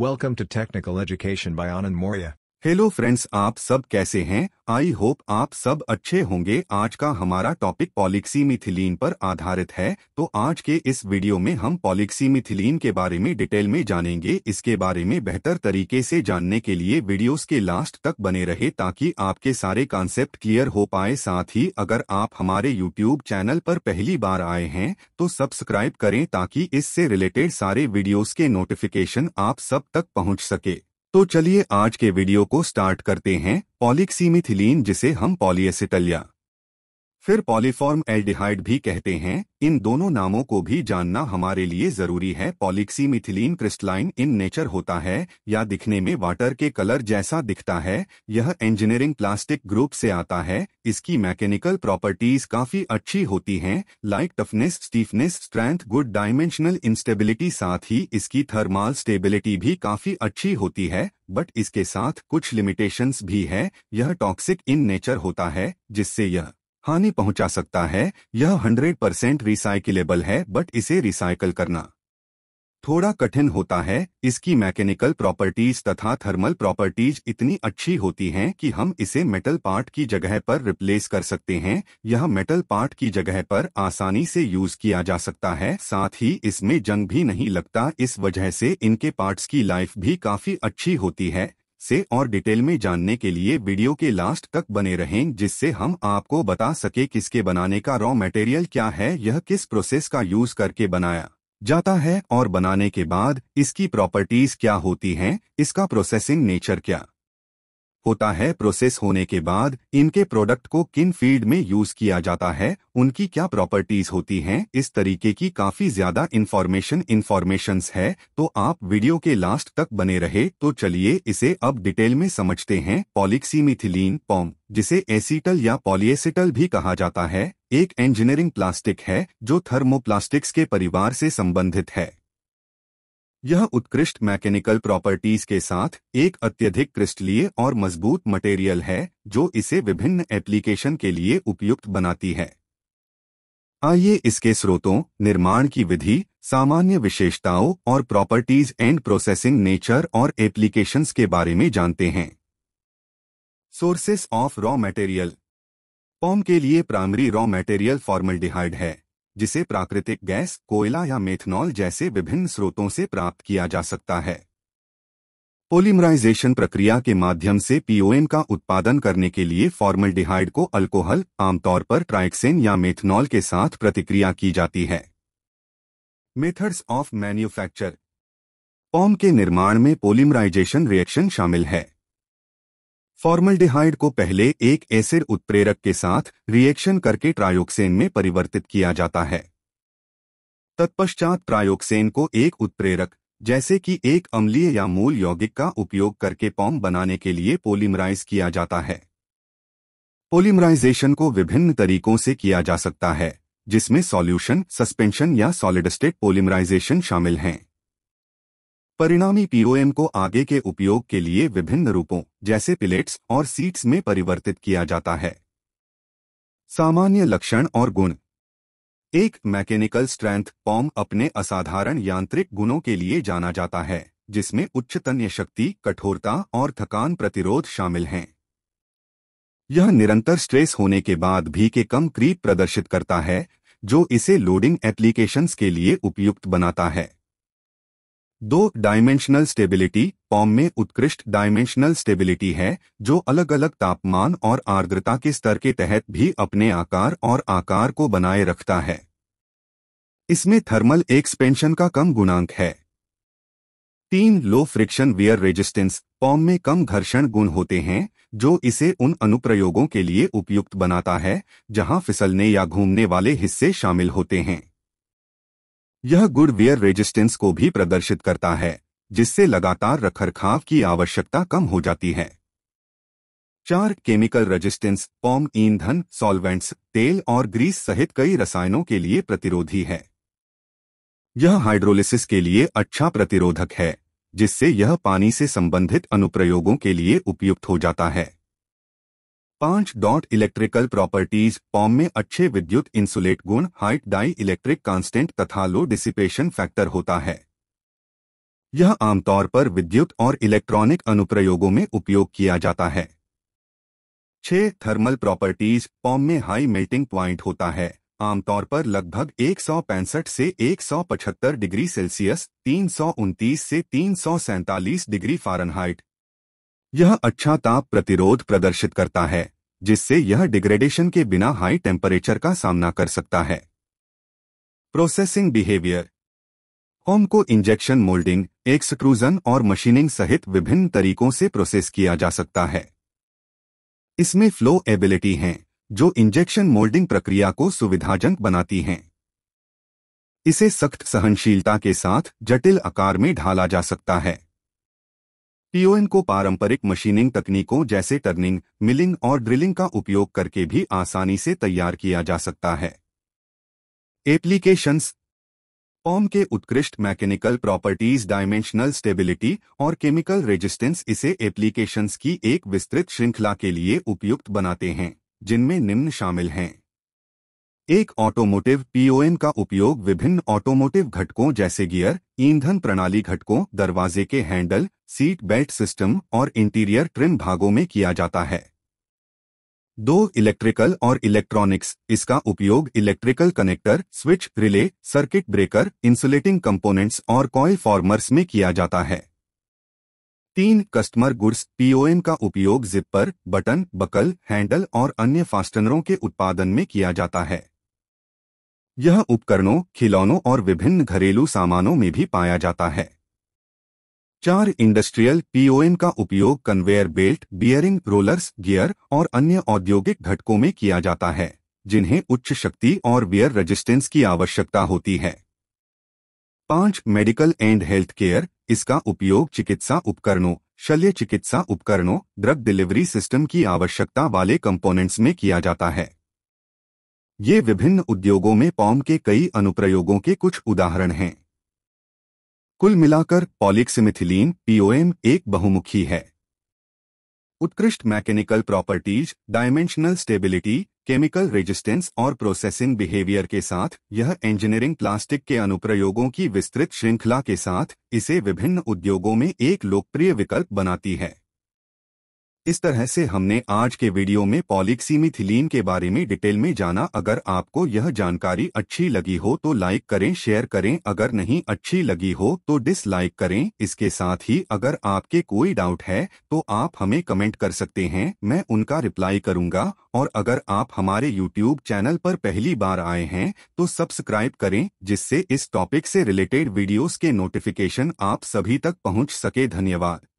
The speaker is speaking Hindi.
Welcome to Technical Education by Anand Moria. Hello friends आप सब कैसे हैं आई होप आप सब अच्छे होंगे आज का हमारा टॉपिक पॉलिक्सी मिथिलीन पर आधारित है तो आज के इस वीडियो में हम पॉलिक्सी मिथिलीन के बारे में डिटेल में जानेंगे इसके बारे में बेहतर तरीके से जानने के लिए वीडियोस के लास्ट तक बने रहे ताकि आपके सारे कॉन्सेप्ट क्लियर हो पाए साथ ही अगर आप हमारे यूट्यूब चैनल पर पहली बार आए हैं तो सब्सक्राइब करें ताकि इससे रिलेटेड सारे वीडियोज़ के नोटिफिकेशन आप सब तक पहुँच सके तो चलिए आज के वीडियो को स्टार्ट करते हैं पॉलिक्सीमिथिलीन जिसे हम पॉलीएसिटल या फिर पॉलीफॉर्म एल्डिहाइड भी कहते हैं इन दोनों नामों को भी जानना हमारे लिए जरूरी है पॉलिक्सीमिथिलीन क्रिस्टलाइन इन नेचर होता है या दिखने में वाटर के कलर जैसा दिखता है यह इंजीनियरिंग प्लास्टिक ग्रुप से आता है इसकी मैकेनिकल प्रॉपर्टीज काफी अच्छी होती हैं like toughness stiffness strength good dimensional instability साथ ही इसकी थर्माल स्टेबिलिटी भी काफी अच्छी होती है बट इसके साथ कुछ लिमिटेशन भी है यह टॉक्सिक इन नेचर होता है जिससे यह हानि पहुंचा सकता है यह 100 परसेंट रिसाइकिलेबल है बट इसे रिसाइकल करना थोड़ा कठिन होता है इसकी मैकेनिकल प्रॉपर्टीज तथा थर्मल प्रॉपर्टीज इतनी अच्छी होती हैं कि हम इसे मेटल पार्ट की जगह पर रिप्लेस कर सकते हैं यह मेटल पार्ट की जगह पर आसानी से यूज किया जा सकता है साथ ही इसमें जंग भी नहीं लगता इस वजह से इनके पार्ट्स की लाइफ भी काफी अच्छी होती है से और डिटेल में जानने के लिए वीडियो के लास्ट तक बने रहें जिससे हम आपको बता सके किसके बनाने का रॉ मटेरियल क्या है यह किस प्रोसेस का यूज करके बनाया जाता है और बनाने के बाद इसकी प्रॉपर्टीज क्या होती हैं इसका प्रोसेसिंग नेचर क्या होता है प्रोसेस होने के बाद इनके प्रोडक्ट को किन फील्ड में यूज किया जाता है उनकी क्या प्रॉपर्टीज होती हैं इस तरीके की काफी ज्यादा इन्फॉर्मेशन इन्फॉर्मेशन है तो आप वीडियो के लास्ट तक बने रहे तो चलिए इसे अब डिटेल में समझते हैं पॉलिक्सीमिथिलीन पॉम जिसे एसीटल या पॉलिएसिटल भी कहा जाता है एक इंजीनियरिंग प्लास्टिक है जो थर्मोप्लास्टिक्स के परिवार से संबंधित है यह उत्कृष्ट मैकेनिकल प्रॉपर्टीज के साथ एक अत्यधिक क्रिस्टलीय और मजबूत मटेरियल है जो इसे विभिन्न एप्लीकेशन के लिए उपयुक्त बनाती है आइए इसके स्रोतों निर्माण की विधि सामान्य विशेषताओं और प्रॉपर्टीज एंड प्रोसेसिंग नेचर और एप्लीकेशंस के बारे में जानते हैं sources of raw material POM के लिए प्राइमरी रॉ मटेरियल फॉर्मल है जिसे प्राकृतिक गैस कोयला या मेथनॉल जैसे विभिन्न स्रोतों से प्राप्त किया जा सकता है पोलिमराइजेशन प्रक्रिया के माध्यम से पीओएन का उत्पादन करने के लिए डिहाइड को अल्कोहल आमतौर पर ट्राइक्सेन या मेथनॉल के साथ प्रतिक्रिया की जाती है मेथड्स ऑफ मैन्युफैक्चर पॉम के निर्माण में पोलिमराइजेशन रिएक्शन शामिल है फॉर्मल्डिहाइड को पहले एक एसिड उत्प्रेरक के साथ रिएक्शन करके ट्रायोक्सेन में परिवर्तित किया जाता है तत्पश्चात ट्रायोक्सेन को एक उत्प्रेरक जैसे कि एक अम्लीय या मूल यौगिक का उपयोग करके पॉम बनाने के लिए पोलिमराइज किया जाता है पोलिमराइजेशन को विभिन्न तरीकों से किया जा सकता है जिसमें सॉल्यूशन, सस्पेंशन या सॉलिड स्टेट पोलिमराइजेशन शामिल हैं परिणामी पीओएम को आगे के उपयोग के लिए विभिन्न रूपों जैसे पिलेट्स और सीट्स में परिवर्तित किया जाता है सामान्य लक्षण और गुण एक मैकेनिकल स्ट्रेंथ पॉम अपने असाधारण यांत्रिक गुणों के लिए जाना जाता है जिसमें उच्च तन्य शक्ति कठोरता और थकान प्रतिरोध शामिल हैं यह निरंतर स्ट्रेस होने के बाद भी के कम क्रीप प्रदर्शित करता है जो इसे लोडिंग एप्लीकेशंस के लिए उपयुक्त बनाता है दो डायमेंशनल स्टेबिलिटी पॉम में उत्कृष्ट डायमेंशनल स्टेबिलिटी है जो अलग अलग तापमान और आर्द्रता के स्तर के तहत भी अपने आकार और आकार को बनाए रखता है इसमें थर्मल एक्सपेंशन का कम गुणांक है तीन low friction wear resistance POM में कम घर्षण गुण होते हैं जो इसे उन अनुप्रयोगों के लिए उपयुक्त बनाता है जहां फिसलने या घूमने वाले हिस्से शामिल होते हैं यह गुड वेयर रेजिस्टेंस को भी प्रदर्शित करता है जिससे लगातार रखरखाव की आवश्यकता कम हो जाती है चार केमिकल रेजिस्टेंस पॉम ईंधन सॉल्वेंट्स तेल और ग्रीस सहित कई रसायनों के लिए प्रतिरोधी है यह हाइड्रोलिसिस के लिए अच्छा प्रतिरोधक है जिससे यह पानी से संबंधित अनुप्रयोगों के लिए उपयुक्त हो जाता है पांच डॉट इलेक्ट्रिकल प्रॉपर्टीज पॉम में अच्छे विद्युत इंसुलेट गुण हाइट डाई इलेक्ट्रिक कांस्टेंट तथा लो डिसिपेशन फैक्टर होता है यह आमतौर पर विद्युत और इलेक्ट्रॉनिक अनुप्रयोगों में उपयोग किया जाता है छह थर्मल प्रॉपर्टीज पॉम में हाई मेल्टिंग प्वाइंट होता है आमतौर पर लगभग एक से एक डिग्री सेल्सियस तीन से तीन डिग्री फारेनहाइट यह अच्छा ताप प्रतिरोध प्रदर्शित करता है जिससे यह डिग्रेडेशन के बिना हाई टेम्परेचर का सामना कर सकता है प्रोसेसिंग बिहेवियर होम को इंजेक्शन मोल्डिंग एक्सक्रूजन और मशीनिंग सहित विभिन्न तरीकों से प्रोसेस किया जा सकता है इसमें फ्लो एबिलिटी हैं जो इंजेक्शन मोल्डिंग प्रक्रिया को सुविधाजनक बनाती हैं इसे सख्त सहनशीलता के साथ जटिल आकार में ढाला जा सकता है पीओएन को पारंपरिक मशीनिंग तकनीकों जैसे टर्निंग मिलिंग और ड्रिलिंग का उपयोग करके भी आसानी से तैयार किया जा सकता है एप्लीकेशंस पॉम के उत्कृष्ट मैकेनिकल प्रॉपर्टीज डायमेंशनल स्टेबिलिटी और केमिकल रेजिस्टेंस इसे एप्लीकेशंस की एक विस्तृत श्रृंखला के लिए उपयुक्त बनाते हैं जिनमें निम्न शामिल हैं एक ऑटोमोटिव पीओएम का उपयोग विभिन्न ऑटोमोटिव घटकों जैसे गियर ईंधन प्रणाली घटकों दरवाजे के हैंडल सीट बेल्ट सिस्टम और इंटीरियर ट्रिम भागों में किया जाता है दो इलेक्ट्रिकल और इलेक्ट्रॉनिक्स इसका उपयोग electrical connector switch relay circuit breaker insulating components और कॉयल फॉर्मर्स में किया जाता है तीन कस्टमर गुड्स पीओएम का उपयोग जिप्पर बटन बकल हैंडल और अन्य फास्टनरों के उत्पादन में किया जाता है यह उपकरणों खिलौनों और विभिन्न घरेलू सामानों में भी पाया जाता है चार इंडस्ट्रियल पीओएम का उपयोग conveyor belt bearing rollers gear और अन्य औद्योगिक घटकों में किया जाता है जिन्हें उच्च शक्ति और वियर रेजिस्टेंस की आवश्यकता होती है पांच मेडिकल एंड हेल्थ केयर इसका उपयोग चिकित्सा उपकरणों शल्य चिकित्सा उपकरणों ड्रग डिलीवरी सिस्टम की आवश्यकता वाले कंपोनेंट्स में किया जाता है ये विभिन्न उद्योगों में पॉम के कई अनुप्रयोगों के कुछ उदाहरण हैं कुल मिलाकर पॉलिक्सिमिथिलीन पीओएम एक बहुमुखी है उत्कृष्ट mechanical properties dimensional stability chemical resistance और प्रोसेसिंग बिहेवियर के साथ यह इंजीनियरिंग प्लास्टिक के अनुप्रयोगों की विस्तृत श्रृंखला के साथ इसे विभिन्न उद्योगों में एक लोकप्रिय विकल्प बनाती है इस तरह से हमने आज के वीडियो में पॉलिक्सीमिथिलीन के बारे में डिटेल में जाना अगर आपको यह जानकारी अच्छी लगी हो तो लाइक करें शेयर करें अगर नहीं अच्छी लगी हो तो डिसलाइक करें इसके साथ ही अगर आपके कोई डाउट है तो आप हमें कमेंट कर सकते हैं मैं उनका रिप्लाई करूंगा और अगर आप हमारे यूट्यूब चैनल पर पहली बार आए हैं तो सब्सक्राइब करें जिससे इस टॉपिक से रिलेटेड वीडियोज के नोटिफिकेशन आप सभी तक पहुँच सके धन्यवाद